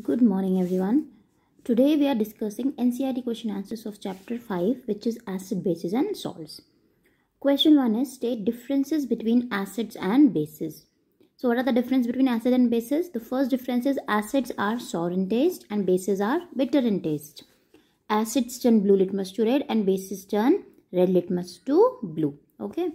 Good morning everyone. Today we are discussing NCERT question answers of chapter 5 which is acid bases and salts. Question 1 is state differences between acids and bases. So what are the difference between acid and bases? The first difference is acids are sour in taste and bases are bitter in taste. Acids turn blue litmus to red and bases turn red litmus to blue. Okay.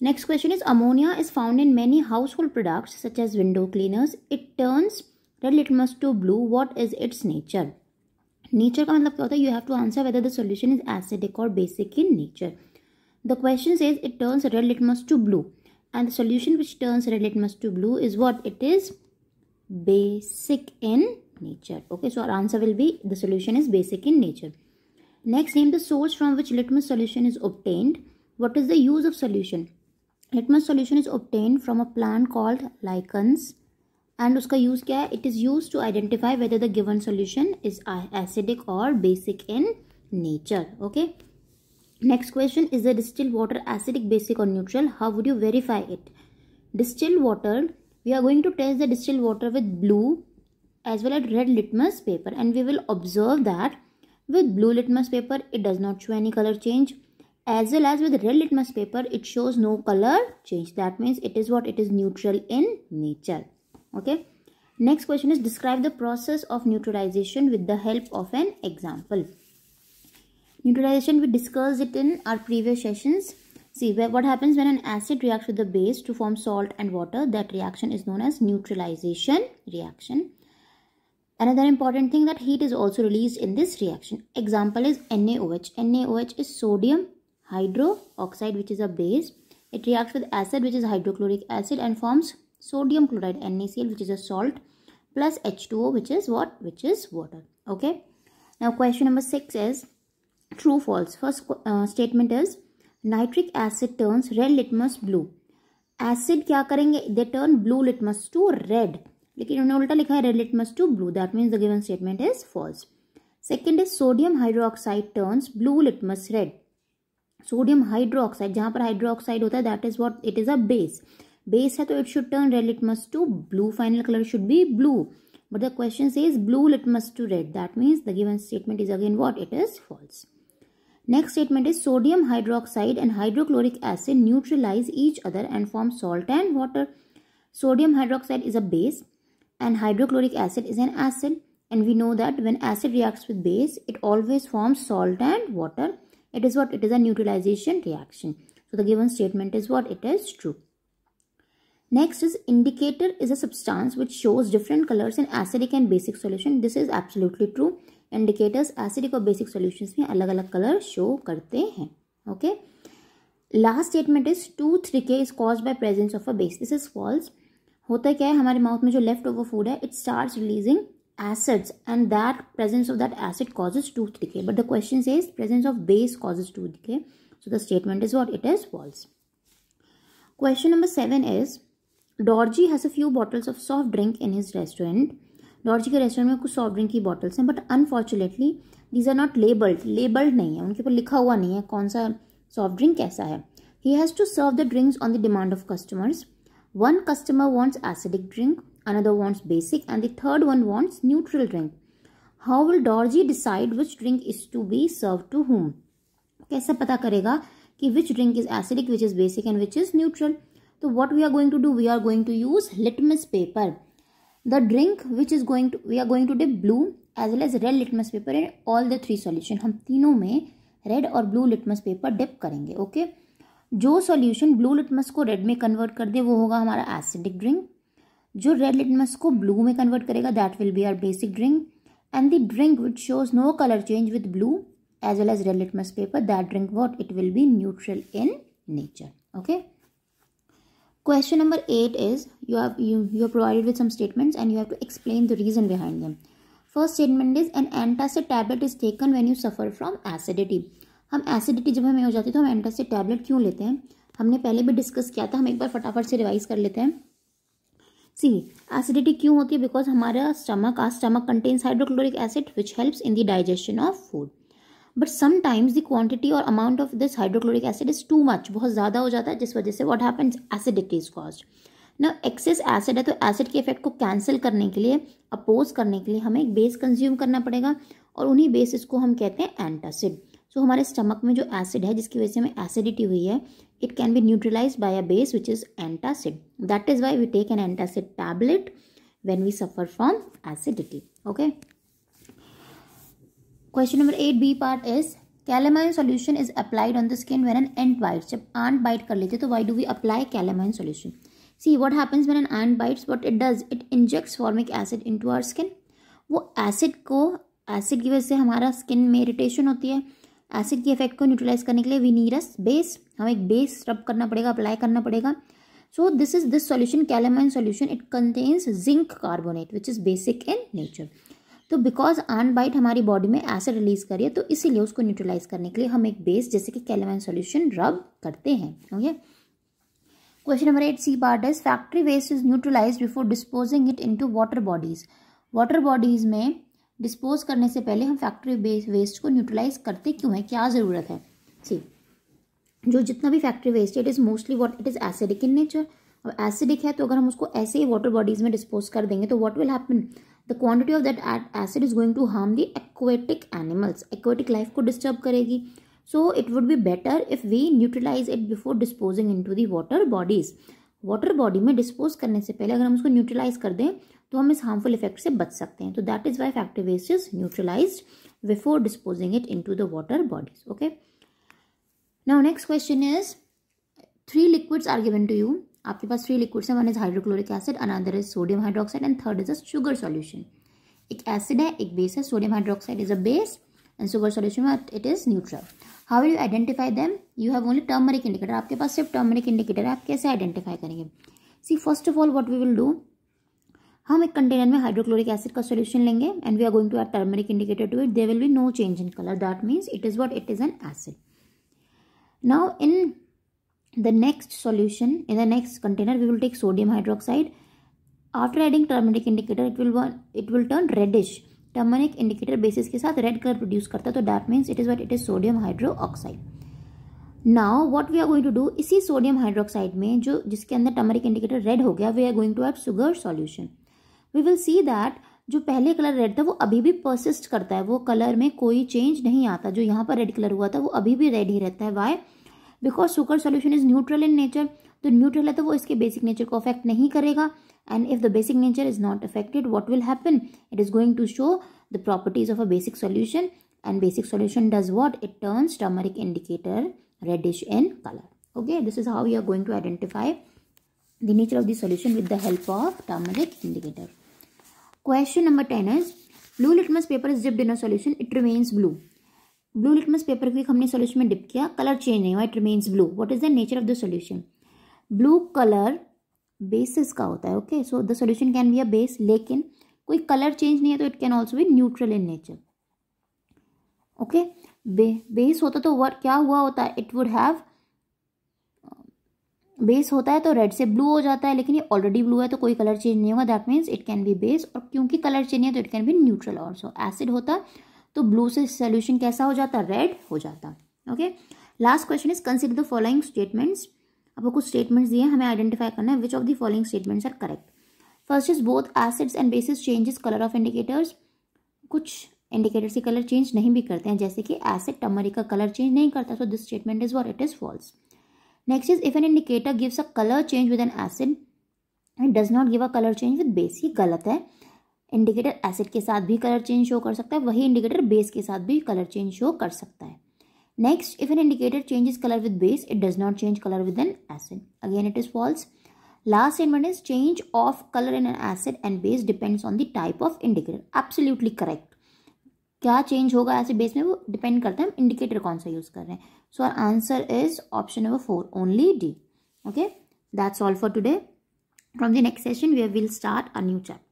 Next question is ammonia is found in many household products such as window cleaners. It turns Red litmus to blue. What is its nature? Nature nature का मतलब क्या होता है you have to answer whether the solution is acidic और basic in nature the question is it turns red litmus to and the solution which turns red litmus to blue is what it is basic in nature okay so our answer will be the solution is basic in nature next name the source from which litmus solution is obtained what is the use of solution litmus solution is obtained from a plant called lichens and उसका use? क्या है it is use to identify whether the given solution is acidic और basic in nature okay next question is the distill water acidic basic और neutral how would you verify it we are going to test the distilled water with blue as well as red litmus paper and we will observe that with blue litmus paper it does not show any color change as well as with red litmus paper it shows no color change that means it is what it is neutral in nature okay next question is describe the process of neutralization with the help of an example neutralization we discussed it in our previous sessions see what happens when an acid reacts with the base to form salt and water that reaction is known as neutralization reaction Another important thing that heat is also released in this reaction. Example is NaOH. NaOH is sodium hydroxide which is a base. It reacts with acid which is hydrochloric acid and forms sodium chloride NaCl which is a salt plus H2O which is what which is water okay now question number six is true false first uh, statement is nitric acid turns red litmus blue acid kya karenge they turn blue litmus to red lekin unhone ulta likha hai red litmus to blue that means the given statement is false second is sodium hydroxide turns blue litmus red sodium hydroxide jahan par hydroxide hota hai that is what it is a base base hai it should turn red litmus to blue final color should be blue but the question says blue litmus to red that means the given statement is again what it is false next statement is sodium hydroxide and hydrochloric acid neutralize each other and form salt and water sodium hydroxide is a base and hydrochloric acid is an acid and we know that when acid reacts with base it always forms salt and water it is what it is a neutralization reaction so the given statement is what it is true Next is indicator is a substance which shows different colors in acidic and basic solution. This is absolutely true. Indicators acidic or basic solutions mein alag alag color show karte hain. Okay. Last statement is tooth decay is caused by presence of a base. This is false. Hota kya hai hamare mouth mein jo leftover food hai it starts releasing acids and that presence of that acid causes tooth decay. But the question says presence of base causes tooth decay. So the statement is what? It is false. Question number 7 is Dorji has a few bottles of soft drink in his restaurant Dorji के restaurant में कुछ soft drink की bottles हैं but unfortunately these are not labelled labelled नहीं है उनके ऊपर लिखा हुआ नहीं है कौन सा सॉफ्ट ड्रिंक कैसा है he has to serve the drinks on the demand of customers one customer wants acidic drink another wants basic and the third one wants neutral drink how will Dorji decide which drink is to be serve to whom कैसे पता करेगा कि which drink is acidic which is basic and which is neutral तो what we are going to do we are going to use litmus paper the drink which is going to we are going to dip blue as well as red litmus paper in all the three solution हम तीनों में red और blue litmus paper dip करेंगे okay जो solution blue litmus को red में convert कर दे वो होगा हमारा एसिडिक ड्रिंक जो रेड लिटमस को ब्लू में कन्वर्ट करेगा that will be our basic drink and the drink which shows no colour change with blue as well as red litmus paper that drink what it will be neutral in nature okay Question number 8 is you have you, you are provided with some statements and you have to explain the reason behind them. First statement is an antacid tablet is taken when you suffer from acidity. हम acidity जब हमें हो जाती है तो हम antacid tablet क्यों लेते हैं हमने पहले भी डिस्कस किया था हम एक बार फटाफट से रिवाइज कर लेते हैं सी एसिडिटी क्यों होती है बिकॉज हमारा stomach our stomach contains hydrochloric acid which helps in the digestion of food but sometimes the quantity और amount of this hydrochloric acid is too much बहुत ज़्यादा हो जाता है जिस वजह से what happens acidity is cause ना एक्सेस एसिड है तो एसिड के इफेक्ट को कैंसिल करने के लिए अपोज करने के लिए हमें एक बेस कंज्यूम करना पड़ेगा और उन्हीं बेसिस को हम कहते हैं एंटासिड सो हमारे स्टमक में जो एसिड है जिसकी वजह से हमें एसिडिटी हुई है it can be neutralize by a base which is antacid that is why we take an antacid tablet when we suffer from acidity okay question number eight B part is calamine solution is applied on the skin when an ant bite जब ant bite कर लेते तो why do we apply calamine solution see what happens when an ant bites what it does it injects formic acid into our skin वो acid को acid की वजह से हमारा स्किन में इरिटेशन होती है एसिड के इफेक्ट को न्यूट्रलाइज करने के लिए विनीरस बेस हमें एक बेस रब करना पड़ेगा अप्लाई करना पड़ेगा so this is this solution calamine solution it contains zinc carbonate which is basic in nature तो बिकॉज आन बाइट हमारी बॉडी में एसिड रिलीज करिए तो इसीलिए उसको न्यूट्रलाइज करने के लिए हम एक बेस जैसे कि कैलमैन सोल्यूशन रब करते हैं okay question number eight C part is factory waste is neutralize before disposing it into water bodies water bodies में डिस्पोज करने से पहले हम फैक्ट्री वेस्ट को न्यूट्रलाइज करते क्यों हैं क्या ज़रूरत है सी जो जितना भी फैक्ट्री वेस्ट है it is mostly what it is acidic in nature अब एसिडिक है तो अगर हम उसको ऐसे ही वाटर बॉडीज़ में डिस्पोज कर देंगे तो what will happen the quantity of that acid is going to harm the aquatic animals aquatic life को डिस्टर्ब करेगी so it would be better if we neutralize it before disposing in to the water bodies water body में dispose करने से पहले अगर हम उसको neutralise कर दें तो हम इस हार्मफुल इफेक्ट से बच सकते हैं तो that is why factory is neutralize before disposing it in to the water bodies okay now next question is three liquids are given to you आपके पास थ्री लिक्विड्स हैं one is hydrochloric acid another is sodium hydroxide and third is a sugar solution एक acid है एक base है sodium hydroxide is a base and sugar solution it is neutral how will you identify them you have only turmeric indicator आपके पास सिर्फ turmeric indicator है आप कैसे आइडेंटिफाई करेंगे see first of all what we will do हम एक container में हाइड्रोक्लोरिक एसिड का सोल्यूशन लेंगे and we are going to add turmeric indicator to it there will be no change in colour that means it is what it is an acid now in the next solution in the next container we will take sodium hydroxide after adding turmeric indicator it will it will turn reddish turmeric indicator bases के साथ red colour produce करता है तो that means it is what it is sodium hydro oxide now what we are going to do इसी sodium hydroxide में जो जिसके अंदर टर्मरिक इंडिकेटर रेड हो गया we are going to add sugar solution we will see that जो पहले colour red था वो अभी भी परसिस्ट करता है वो कलर में कोई चेंज नहीं आता जो यहाँ पर रेड कलर हुआ था वो अभी भी रेड ही रहता है why Because sugar solution is neutral in nature, तो neutral है तो वो इसके बेसिक नेचर को अफेक्ट नहीं and if the basic nature is not affected what will happen it is going to show the properties of a basic solution and basic solution does what it turns turmeric indicator reddish in color okay this is how we are going to identify the nature of the solution with the help of turmeric indicator question number 10 is blue litmus paper is dipped in a solution it remains blue blue litmus paper click हमने solution में dip किया colour change नहीं हुआ it remains blue what is the nature of the solution blue colour bases का होता है okay so the solution can be a base लेकिन कोई कलर चेंज नहीं है तो it can also be neutral in nature okay base होता तो वर्ड क्या हुआ होता है इट वुड हैव बेस होता है तो रेड से ब्लू हो जाता है लेकिन ये ऑलरेडी ब्लू है तो कोई कलर चेंज नहीं होगा that means it can be base और क्योंकि कलर चेंज नहीं है तो it can be neutral also acid होता तो ब्लू से सोल्यूशन कैसा हो जाता रेड हो जाता okay last question is consider the following statements आपको कुछ स्टेटमेंट्स दिए हमें आइडेंटिफाई करना है which of the following statements are correct first is both acids and bases changes colour of indicators कुछ इंडिकेटर्स के कलर चेंज नहीं भी करते हैं जैसे कि एसिड टमरी का कलर चेंज नहीं करता so this statement is what it is false next is if an indicator gives a colour change with an acid and does not give a colour change with base ये गलत है indicator acid के साथ भी colour change show कर सकता है वही इंडिकेटर बेस के साथ भी कलर चेंज शो कर सकता है next if an indicator changes colour with base it does not change colour with an acid again it is false last statement is change of colour in an acid and base depends on the type of indicator absolutely correct क्या change होगा acid base में वो depend करता है हम indicator कौन सा use कर रहे हैं so our answer is option number four only D okay that's all for today from the next session we will start a new chapter